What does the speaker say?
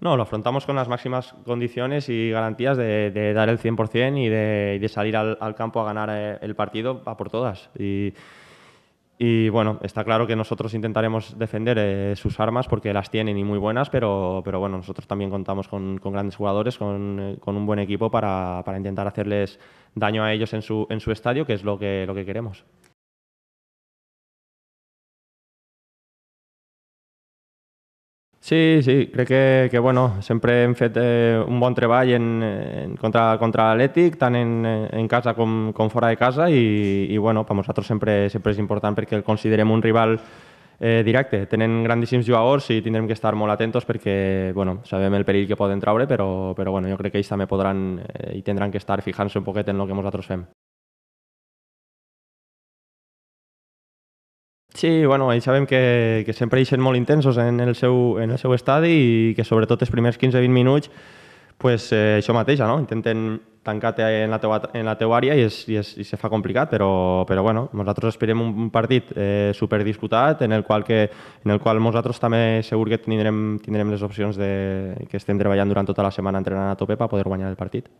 No, lo afrontamos con las máximas condiciones y garantías de, dar el 100% y de, salir al, campo a ganar eh, el partido a por todas. Y, bueno, está claro que nosotros intentaremos defender eh, sus armas porque las tienen y muy buenas, pero, bueno, nosotros también contamos con, grandes jugadores, con, un buen equipo para, intentar hacerles daño a ellos en su, estadio, que es lo que queremos. Sí, sí, crec que, que bueno, sempre hem fet eh, un bon treball en, en contra, contra l'Atlètic, tant en, en casa com, com fora de casa, i, i bueno, per nosaltres sempre, sempre és important perquè el considerem un rival eh, directe. Tenen grandíssims jugadors i tindrem que estar molt atentos perquè bueno, sabem el perill que poden traure, però, però bueno, jo crec que ells també podran eh, i tindran que estar fijant-se un poquet en el que nosaltres fem. Sí, bueno, ells sabem que, que sempre eixen molt intensos en el, seu, en el seu estadi i que sobretot els primers 15-20 minuts pues, eh, això mateix, no? intenten tancar en la teua, en la teua àrea i, es, i, es, i se fa complicat, però, però bueno, nosaltres esperem un partit eh, superdisputat en el qual, que, en el qual nosaltres també segur que tindrem, tindrem les opcions de, que estem treballant durant tota la setmana entrenant a tope per poder guanyar el partit.